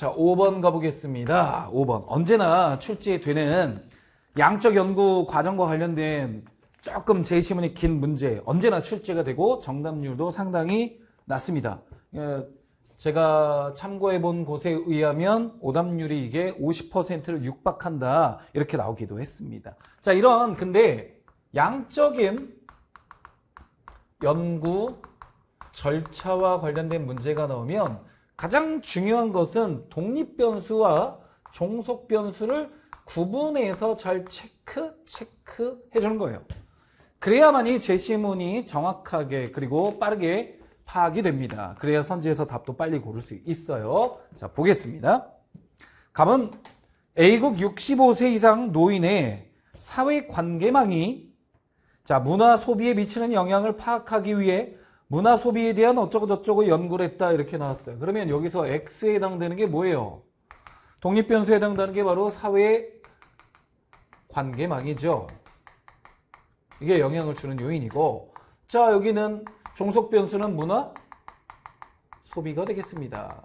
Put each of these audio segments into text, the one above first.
자, 5번 가보겠습니다. 5번. 언제나 출제되는 양적 연구 과정과 관련된 조금 제시문이 긴 문제. 언제나 출제가 되고 정답률도 상당히 낮습니다. 예, 제가 참고해 본 곳에 의하면 오답률이 이게 50%를 육박한다. 이렇게 나오기도 했습니다. 자, 이런 근데 양적인 연구 절차와 관련된 문제가 나오면 가장 중요한 것은 독립변수와 종속변수를 구분해서 잘 체크, 체크 해주는 거예요. 그래야만이 제시문이 정확하게 그리고 빠르게 파악이 됩니다. 그래야 선지에서 답도 빨리 고를 수 있어요. 자, 보겠습니다. 감은 A국 65세 이상 노인의 사회관계망이 자 문화 소비에 미치는 영향을 파악하기 위해 문화 소비에 대한 어쩌고저쩌고 연구를 했다 이렇게 나왔어요. 그러면 여기서 X에 해당되는 게 뭐예요? 독립변수에 해당되는 게 바로 사회의 관계망이죠. 이게 영향을 주는 요인이고 자 여기는 종속변수는 문화 소비가 되겠습니다.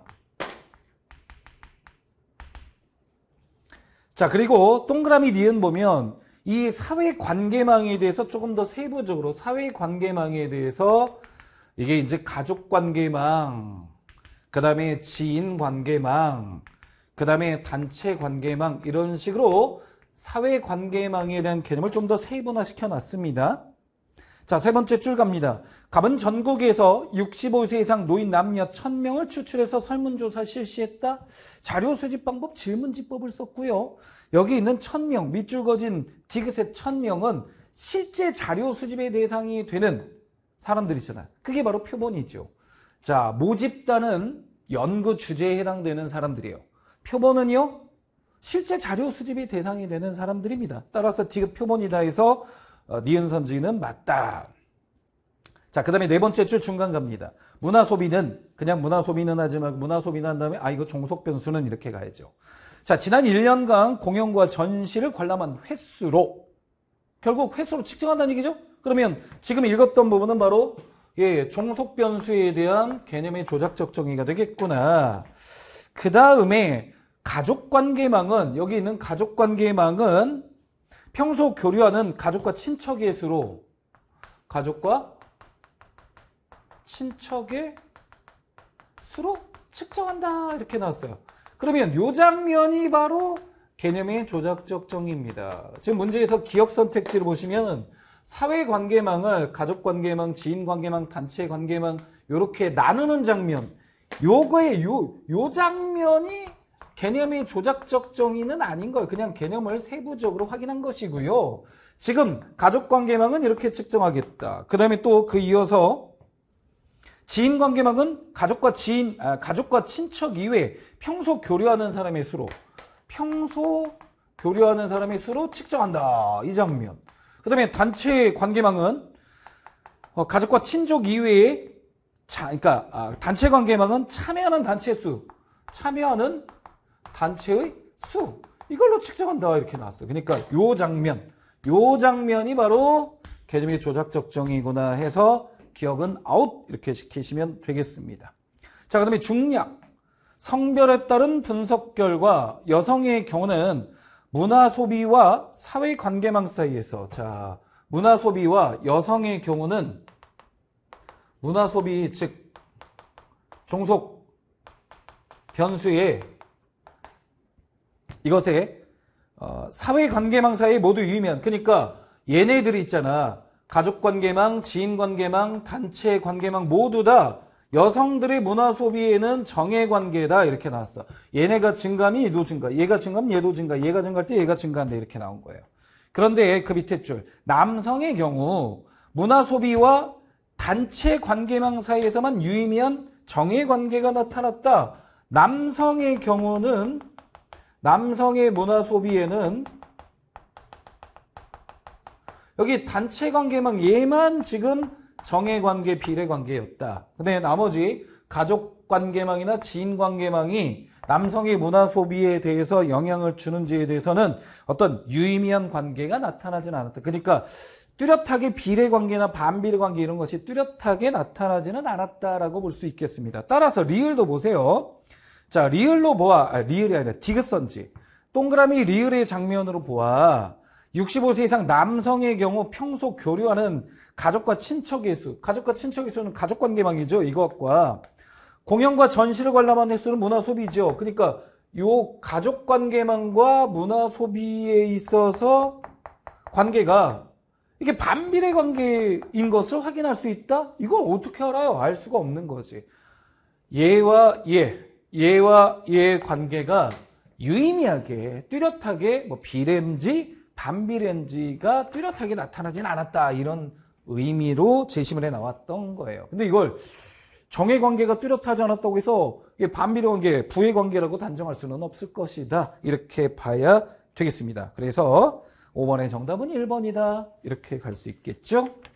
자 그리고 동그라미 니은 보면 이 사회 관계망에 대해서 조금 더 세부적으로 사회 관계망에 대해서 이게 이제 가족 관계망, 그 다음에 지인 관계망, 그 다음에 단체 관계망 이런 식으로 사회 관계망에 대한 개념을 좀 더 세분화 시켜놨습니다. 자, 세 번째 줄 갑니다. 갑은 전국에서 65세 이상 노인 남녀 1000명을 추출해서 설문조사 실시했다. 자료 수집 방법 질문지법을 썼고요. 여기 있는 1000명, 밑줄 거진 디귿의 1000명은 실제 자료 수집의 대상이 되는 사람들이잖아요. 그게 바로 표본이죠. 자, 모집단은 연구 주제에 해당되는 사람들이에요. 표본은요, 실제 자료 수집이 대상이 되는 사람들입니다. 따라서 디귿 표본이다 해서 어, 니은 선지는 맞다. 자, 그 다음에 네 번째 줄 중간 갑니다. 문화 소비는, 그냥 문화 소비는 하지 말고 문화 소비는 한 다음에, 아, 이거 종속 변수는 이렇게 가야죠. 자, 지난 1년간 공연과 전시를 관람한 횟수로, 결국 횟수로 측정한다는 얘기죠? 그러면 지금 읽었던 부분은 바로 예, 예, 종속 변수에 대한 개념의 조작적 정의가 되겠구나. 그 다음에 가족관계망은 여기 있는 가족관계망은 평소 교류하는 가족과 친척의 수로 가족과 친척의 수로 측정한다 이렇게 나왔어요. 그러면 이 장면이 바로 개념의 조작적 정의입니다. 지금 문제에서 기억 선택지를 보시면 사회 관계망을 가족 관계망, 지인 관계망, 단체 관계망 이렇게 나누는 장면 요거의 요, 요 장면이 개념의 조작적 정의는 아닌 거예요. 그냥 개념을 세부적으로 확인한 것이고요. 지금 가족 관계망은 이렇게 측정하겠다. 그 다음에 또 그 이어서 지인 관계망은 가족과 지인, 아, 가족과 친척 이외에 평소 교류하는 사람의 수로, 평소 교류하는 사람의 수로 측정한다. 이 장면. 그 다음에 단체 관계망은 어, 가족과 친족 이외에 자, 그러니까 아, 단체 관계망은 참여하는 단체의 수, 참여하는 단체의 수 이걸로 측정한다 이렇게 나왔어. 그러니까 요 장면, 요 장면이 바로 개념의 조작 적정이구나 해서 기억은 아웃 이렇게 시키시면 되겠습니다. 자, 그다음에 중략 성별에 따른 분석 결과 여성의 경우는 문화 소비와 사회 관계망 사이에서 자 문화 소비와 여성의 경우는 문화 소비 즉 종속 변수의 이것에 어, 사회 관계망 사이 에 모두 유의면 그러니까 얘네들이 있잖아 가족 관계망, 지인 관계망, 단체 관계망 모두 다 여성들의 문화 소비에는 정의 관계다 이렇게 나왔어. 얘네가 증감이 얘도 증가, 얘가 증감 얘도 증가, 얘가 증가할 때 얘가 증가한다 이렇게 나온 거예요. 그런데 그 밑에 줄 남성의 경우 문화 소비와 단체 관계망 사이에서만 유의미한 정의 관계가 나타났다. 남성의 경우는 남성의 문화 소비에는 여기 단체 관계망 얘만 지금 정의 관계, 비례 관계였다. 근데 나머지 가족 관계망이나 지인 관계망이 남성의 문화 소비에 대해서 영향을 주는지에 대해서는 어떤 유의미한 관계가 나타나진 않았다. 그러니까 뚜렷하게 비례 관계나 반비례 관계 이런 것이 뚜렷하게 나타나지는 않았다라고 볼 수 있겠습니다. 따라서 리을도 보세요. 자, 리을로 보아, 아, 리을이 아니라 디귿선지. 동그라미 리을의 장면으로 보아. 65세 이상 남성의 경우 평소 교류하는 가족과 친척의 수, 가족과 친척의 수는 가족 관계망이죠. 이것과 공연과 전시를 관람한 횟수는 문화 소비죠. 그러니까 이 가족 관계망과 문화 소비에 있어서 관계가 이게 반비례 관계인 것을 확인할 수 있다? 이걸 어떻게 알아요? 알 수가 없는 거지. 예와 예, 예와 예 관계가 유의미하게 뚜렷하게 뭐비인지 반비렌즈가 뚜렷하게 나타나진 않았다 이런 의미로 제시문에 나왔던 거예요. 근데 이걸 정의 관계가 뚜렷하지 않았다고 해서 반비례 관계, 부의 관계라고 단정할 수는 없을 것이다. 이렇게 봐야 되겠습니다. 그래서 5번의 정답은 1번이다. 이렇게 갈 수 있겠죠?